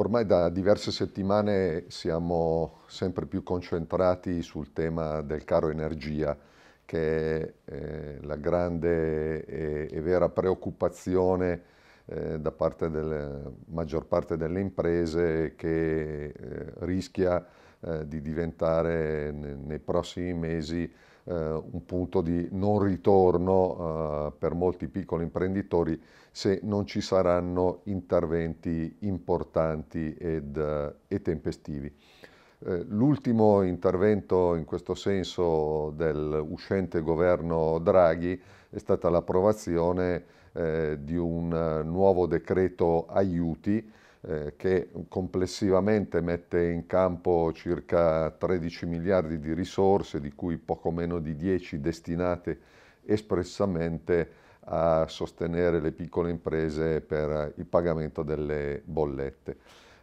Ormai da diverse settimane siamo sempre più concentrati sul tema del caro energia, che è eh, la grande e, e vera preoccupazione eh, da parte della maggior parte delle imprese che eh, rischia eh, di diventare ne, nei prossimi mesi eh, un punto di non ritorno eh, per molti piccoli imprenditori se non ci saranno interventi importanti ed, e tempestivi. Eh, l'ultimo intervento in questo senso del uscente governo Draghi è stata l'approvazione eh, di un eh, nuovo decreto aiuti eh, che complessivamente mette in campo circa 13 miliardi di risorse, di cui poco meno di 10 destinate espressamente a sostenere le piccole imprese per il pagamento delle bollette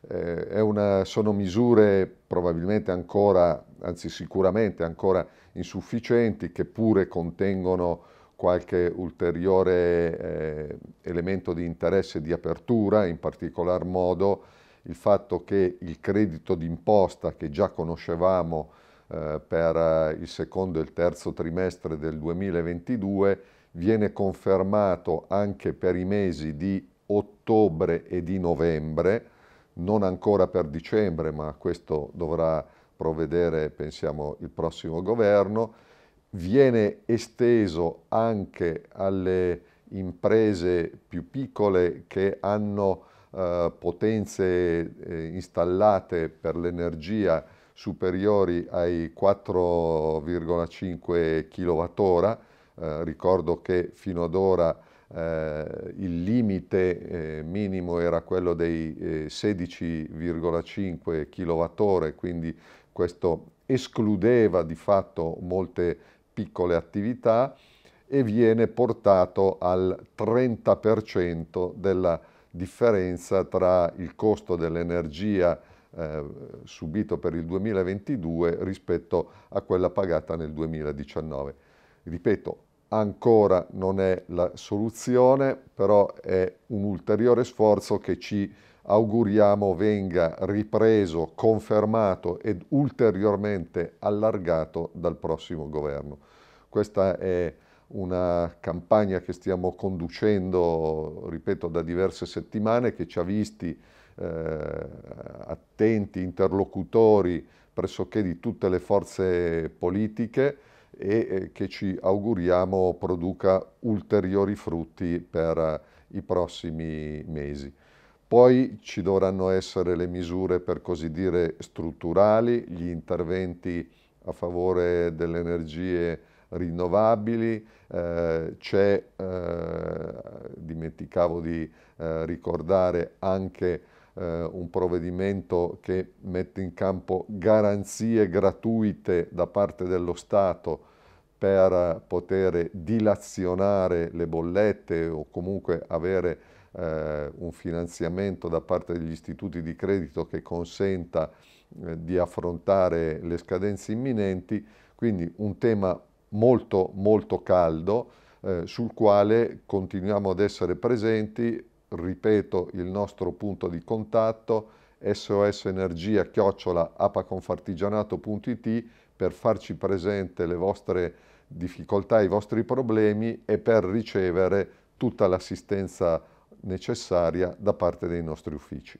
eh, una, sono misure probabilmente ancora, anzi sicuramente ancora insufficienti, che pure contengono qualche ulteriore eh, elemento di interesse di apertura, in particolar modo il fatto che il credito d'imposta che già conoscevamo eh, per il secondo e il terzo trimestre del 2022 viene confermato anche per i mesi di ottobre e di novembre, non ancora per dicembre, ma questo dovrà provvedere, pensiamo, il prossimo governo. Viene esteso anche alle imprese più piccole che hanno eh, potenze eh, installate per l'energia superiori ai 4,5 kWh. Eh, ricordo che fino ad ora eh, il limite eh, minimo era quello dei eh, 16,5 kWh, quindi questo escludeva di fatto molte piccole attività e viene portato al 30% della differenza tra il costo dell'energia eh, subito per il 2022 rispetto a quella pagata nel 2019. Ripeto, ancora non è la soluzione, però è un ulteriore sforzo che ci auguriamo venga ripreso, confermato ed ulteriormente allargato dal prossimo governo. Questa è una campagna che stiamo conducendo, ripeto, da diverse settimane, che ci ha visti eh, attenti interlocutori pressoché di tutte le forze politiche, e eh, che ci auguriamo produca ulteriori frutti per eh, i prossimi mesi. Poi ci dovranno essere le misure per così dire strutturali, gli interventi a favore delle energie rinnovabili, eh, c'è, eh, dimenticavo di eh, ricordare anche eh, un provvedimento che mette in campo garanzie gratuite da parte dello Stato per poter dilazionare le bollette o comunque avere eh, un finanziamento da parte degli istituti di credito che consenta eh, di affrontare le scadenze imminenti, quindi un tema molto molto caldo eh, sul quale continuiamo ad essere presenti ripeto il nostro punto di contatto sosenergia chiocciola apaconfartigianato.it per farci presente le vostre difficoltà, i vostri problemi e per ricevere tutta l'assistenza necessaria da parte dei nostri uffici.